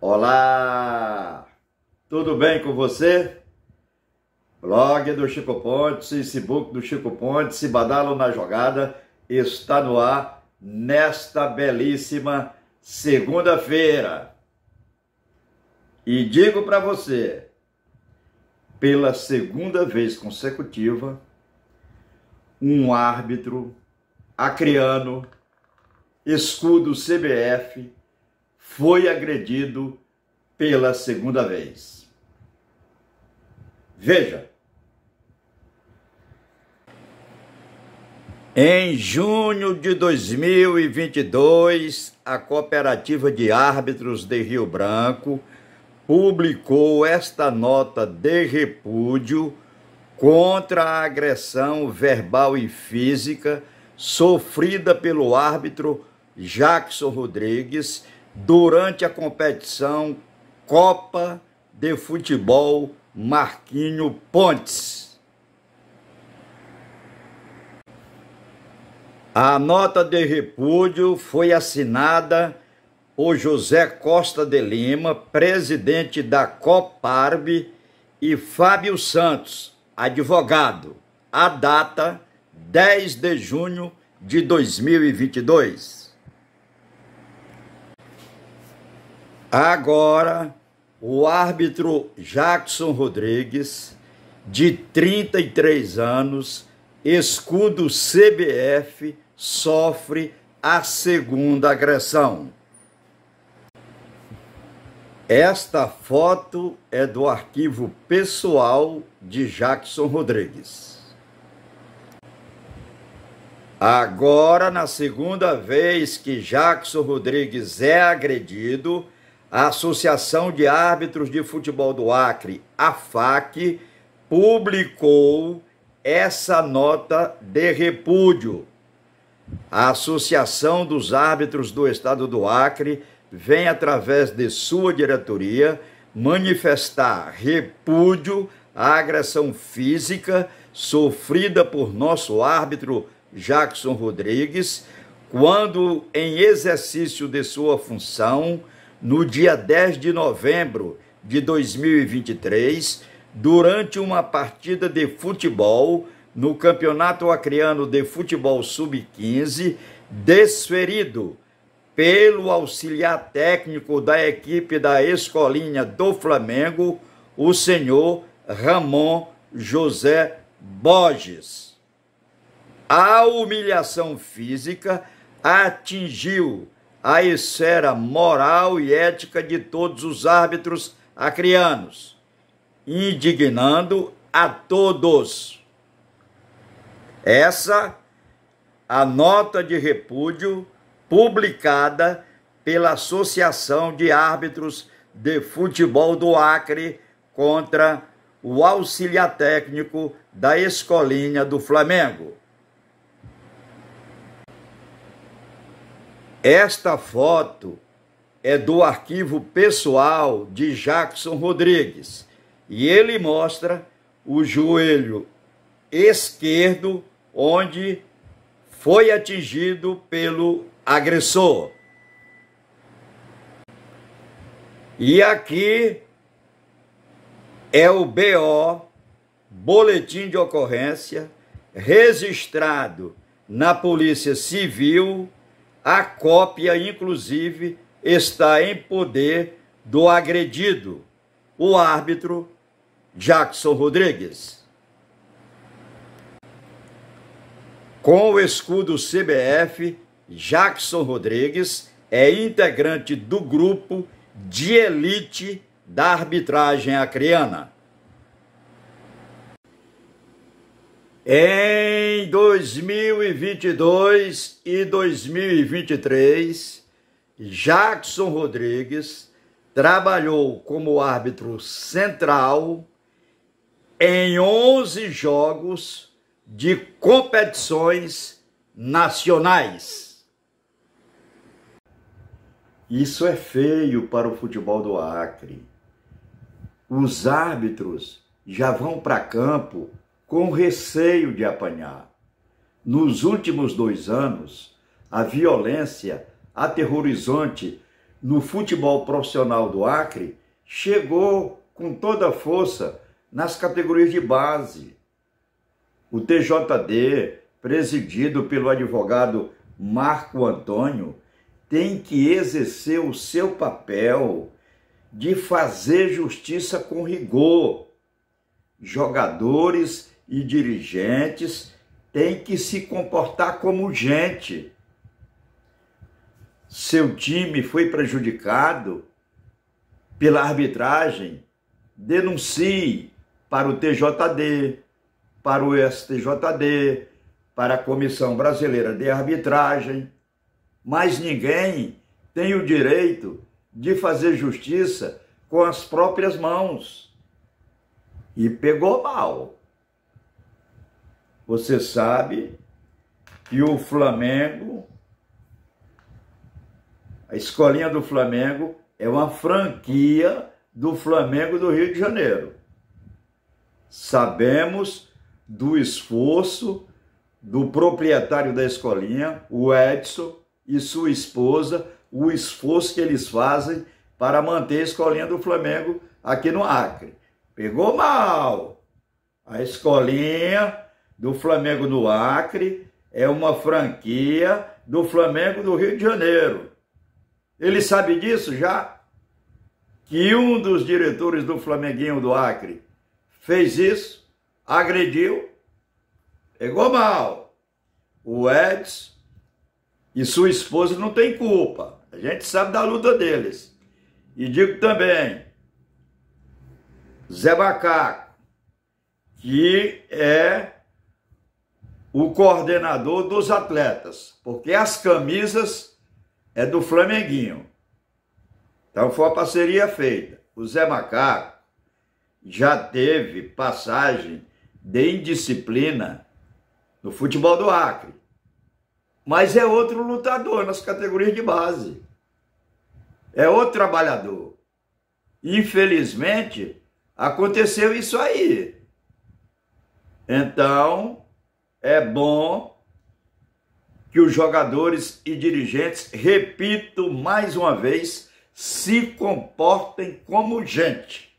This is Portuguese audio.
Olá! Tudo bem com você? Blog do Chico Pontes, Facebook do Chico Pontes, se badalo na jogada, está no ar nesta belíssima segunda-feira. E digo para você, pela segunda vez consecutiva, um árbitro acriano, escudo CBF, foi agredido pela segunda vez. Veja. Em junho de 2022, a Cooperativa de Árbitros de Rio Branco publicou esta nota de repúdio contra a agressão verbal e física sofrida pelo árbitro Jackson Rodrigues durante a competição Copa de Futebol Marquinho Pontes. A nota de repúdio foi assinada por José Costa de Lima, presidente da Coparb, e Fábio Santos, advogado. A data 10 de junho de 2022. Agora, o árbitro Jackson Rodrigues, de 33 anos, escudo CBF, sofre a segunda agressão. Esta foto é do arquivo pessoal de Jackson Rodrigues. Agora, na segunda vez que Jackson Rodrigues é agredido, a Associação de Árbitros de Futebol do Acre, a FAC, publicou essa nota de repúdio. A Associação dos Árbitros do Estado do Acre vem, através de sua diretoria, manifestar repúdio à agressão física sofrida por nosso árbitro Jackson Rodrigues, quando, em exercício de sua função, no dia 10 de novembro de 2023, durante uma partida de futebol no Campeonato Acreano de Futebol Sub-15, desferido pelo auxiliar técnico da equipe da Escolinha do Flamengo, o senhor Ramon José Borges. A humilhação física atingiu a esfera moral e ética de todos os árbitros acrianos, indignando a todos. Essa a nota de repúdio publicada pela Associação de Árbitros de Futebol do Acre contra o auxiliar técnico da Escolinha do Flamengo. Esta foto é do arquivo pessoal de Jackson Rodrigues e ele mostra o joelho esquerdo onde foi atingido pelo agressor. E aqui é o BO, boletim de ocorrência, registrado na Polícia Civil a cópia, inclusive, está em poder do agredido, o árbitro Jackson Rodrigues. Com o escudo CBF, Jackson Rodrigues é integrante do grupo de elite da arbitragem acriana. Em 2022 e 2023, Jackson Rodrigues trabalhou como árbitro central em 11 jogos de competições nacionais. Isso é feio para o futebol do Acre. Os árbitros já vão para campo com receio de apanhar. Nos últimos dois anos, a violência aterrorizante no futebol profissional do Acre chegou com toda força nas categorias de base. O TJD, presidido pelo advogado Marco Antônio, tem que exercer o seu papel de fazer justiça com rigor. Jogadores e dirigentes têm que se comportar como gente. Seu time foi prejudicado pela arbitragem. Denuncie para o TJD, para o STJD, para a Comissão Brasileira de Arbitragem. Mas ninguém tem o direito de fazer justiça com as próprias mãos. E pegou mal. Você sabe que o Flamengo, a escolinha do Flamengo, é uma franquia do Flamengo do Rio de Janeiro. Sabemos do esforço do proprietário da escolinha, o Edson, e sua esposa, o esforço que eles fazem para manter a escolinha do Flamengo aqui no Acre. Pegou mal. A escolinha do Flamengo no Acre é uma franquia do Flamengo do Rio de Janeiro. Ele sabe disso já? Que um dos diretores do Flamenguinho do Acre fez isso, agrediu, pegou mal. O Eds e sua esposa não tem culpa. A gente sabe da luta deles. E digo também, Zé Macaco, que é o coordenador dos atletas, porque as camisas é do Flamenguinho. Então foi uma parceria feita. O Zé Macaco já teve passagem de indisciplina no futebol do Acre. Mas é outro lutador nas categorias de base. É outro trabalhador. Infelizmente, aconteceu isso aí. Então, é bom que os jogadores e dirigentes, repito mais uma vez, se comportem como gente.